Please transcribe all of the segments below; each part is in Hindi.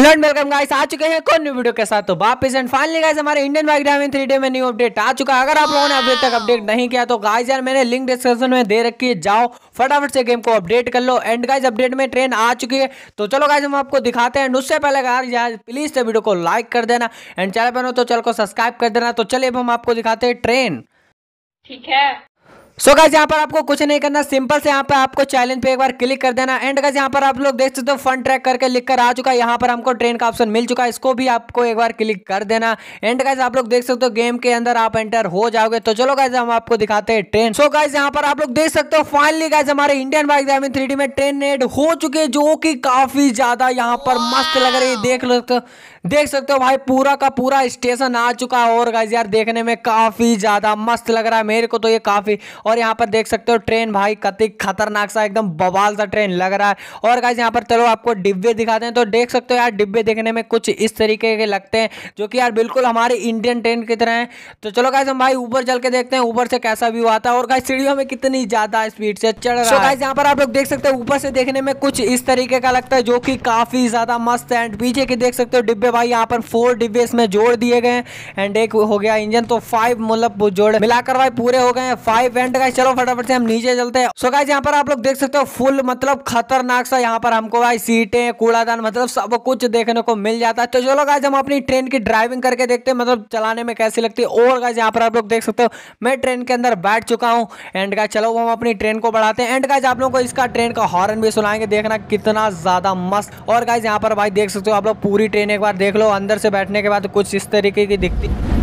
हेलो एंड वेलकम गाइस आ चुके हैं कौन न्यू वीडियो के साथ तो वापस एंड फाइनली गाइस हमारे Indian bike driving three D में न्यू अपडेट आ चुका है अगर आप लोगों ने अभी तक अपडेट नहीं किया तो गाइस यार मैंने लिंक डिस्क्रिप्शन में दे रखी है जाओ फटाफट से गेम को अपडेट कर लो एंड गाइज अपडेट में ट्रेन आ चुकी है तो चलो गाइज हम आपको दिखाते हैं उससे पहले यार यार प्लीज़ से वीडियो को लाइक कर देना एंड चैनल पर हो तो चैनल को सब्सक्राइब कर देना तो चलिए अब हम आपको दिखाते हैं ट्रेन ठीक है सो गाइज यहाँ पर आपको कुछ नहीं करना सिंपल से यहाँ पर आपको चैलेंज पे एक बार क्लिक कर देना एंड गाइज यहाँ पर आप लोग देख सकते हो फंड ट्रैक करके लिख कर आ चुका है यहाँ पर हमको ट्रेन का ऑप्शन मिल चुका है इसको भी आपको एक बार क्लिक कर देना एंड गाइज आप लोग देख सकते हो गेम के अंदर आप एंटर हो जाओगे तो चलो गाइज हम आपको दिखाते हैं ट्रेन सो गाइज यहाँ पर आप लोग देख सकते हो फाइनली गाइज हमारे इंडियन बाइक ड्राइविंग थ्री में ट्रेन एड हो चुके हैं जो की काफी ज्यादा यहाँ पर मस्त लग रही है देख लो तो देख सकते हो भाई पूरा का पूरा स्टेशन आ चुका है और गाइज यार देखने में काफी ज्यादा मस्त लग रहा है मेरे को तो ये काफी और यहाँ पर देख सकते हो ट्रेन भाई कतिक खतरनाक सा एकदम बवाल सा ट्रेन लग रहा है और गाइज यहाँ पर चलो आपको डिब्बे दिखाते हैं तो देख सकते हो यार डिब्बे देखने में कुछ इस तरीके के लगते हैं जो कि यार बिल्कुल हमारे इंडियन ट्रेन की तरह हैं तो चलो गाइज हम भाई ऊपर चल के देखते हैं ऊपर से कैसा व्यू आता है और गाइज सीढ़ियों में कितनी ज़्यादा स्पीड से चढ़ रहा है यहाँ पर आप लोग देख सकते हो ऊपर से देखने में कुछ इस तरीके का लगता है जो की काफ़ी ज़्यादा मस्त है एंड पीछे के देख सकते हो डिब्बे भाई यहाँ पर फोर डिब्बे इसमें जोड़ दिए गए एंड एक हो गया इंजन तो फाइव मतलब जोड़ मिलाकर भाई पूरे हो गए फाइव एंड गाइस चलो फटाफट से हम नीचे चलते हैं सो गाइस यहाँ पर आप लोग देख सकते हो फुल मतलब खतरनाक सा यहाँ पर हमको भाई सीटें कूड़ादान मतलब सब कुछ देखने को मिल जाता है तो चलो गाइस हम अपनी ट्रेन की ड्राइविंग करके देखते हैं मतलब चलाने में कैसी लगती है और गाइस यहाँ पर आप लोग देख सकते हो मैं ट्रेन के अंदर बैठ चुका हूँ एंड गाइस चलो हम अपनी ट्रेन को बढ़ाते हैं एंड गाइस आप लोग को इसका ट्रेन का हॉर्न भी सुनाएंगे देखना कितना ज्यादा मस्त और गाइस यहाँ पर भाई देख सकते हो आप लोग पूरी ट्रेन एक बार देख लो अंदर से बैठने के बाद कुछ इस तरीके की दिखती है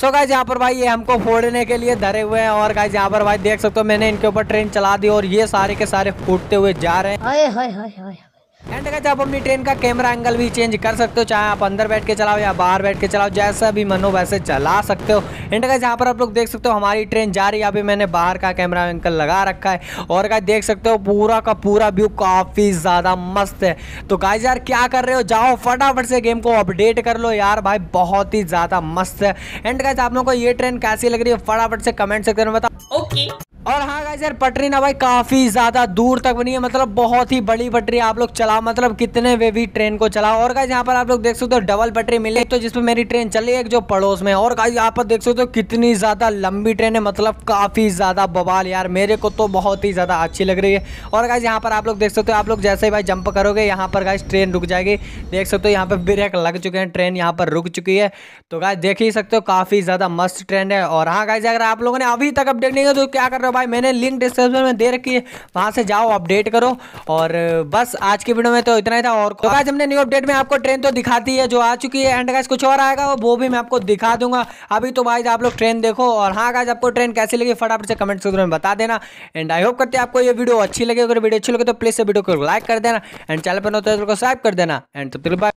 सो गाइज यहाँ पर भाई ये हमको फोड़ने के लिए धरे हुए हैं और गाइज यहाँ पर भाई देख सकते हो मैंने इनके ऊपर ट्रेन चला दी और ये सारे के सारे फूटते हुए जा रहे हैं एंड अगर आप अपनी ट्रेन का कैमरा एंगल भी चेंज कर सकते हो चाहे आप अंदर बैठ के चलाओ या बाहर बैठ के चलाओ जैसा भी मन हो वैसे चला सकते हो एंड अगर यहाँ पर आप लोग देख सकते हो हमारी ट्रेन जा रही है अभी मैंने बाहर का कैमरा एंगल लगा रखा है और अगर देख सकते हो पूरा का पूरा व्यू काफ़ी ज़्यादा मस्त है तो गाय यार क्या कर रहे हो जाओ फटाफट से गेम को अपडेट कर लो यार भाई बहुत ही ज़्यादा मस्त है एंड कहते आप लोग को ये ट्रेन कैसी लग रही है फटाफट से कमेंट सेक्शन में बताओ ओके और हाँ गाइस यार पटरी ना भाई काफ़ी ज़्यादा दूर तक बनी है मतलब बहुत ही बड़ी पटरी आप लोग चलाओ मतलब कितने वे भी ट्रेन को चलाओ और गाइस यहाँ पर आप लोग देख सकते हो डबल पटरी मिले तो जिसमें मेरी ट्रेन चली एक जो पड़ोस में और गाइस यहाँ पर देख सकते हो कितनी ज़्यादा लंबी ट्रेन है मतलब काफ़ी ज़्यादा बवाल यार मेरे को तो बहुत ही ज़्यादा अच्छी लग रही है और गाइज यहाँ पर आप लोग देख सकते हो आप लोग जैसे ही भाई जंप करोगे यहाँ पर गाइज ट्रेन रुक जाएगी देख सकते हो यहाँ पर ब्रेक लग चुके हैं ट्रेन यहाँ पर रुक चुकी है तो गाय देख ही सकते हो काफ़ी ज़्यादा मस्त ट्रेन है और हाँ गाइज अगर आप लोगों ने अभी तक अपडेट नहीं किया तो क्या कर रहे हो भाई मैंने लिंक डिस्क्रिप्शन में दे रखी है वहाँ से जाओ अपडेट करो और बस आज की वीडियो में तो इतना ही था और तो आज हमने न्यू अपडेट में आपको ट्रेन तो दिखाती है जो आ चुकी है एंड गाइज कुछ और आएगा वो भी मैं आपको दिखा दूंगा अभी तो भाई आप लोग ट्रेन देखो और हाँ गाइज आपको ट्रेन कैसी लगी फटाफट से कमेंट सेक्शन में बता देना एंड आई होप करते आपको ये वीडियो अच्छी लगे अगर वीडियो अच्छी लगे तो प्लीज़ से वीडियो को लाइक कर देना एंड चैनल पर नौ तो सब्सक्राइब कर देना एंड तो बाय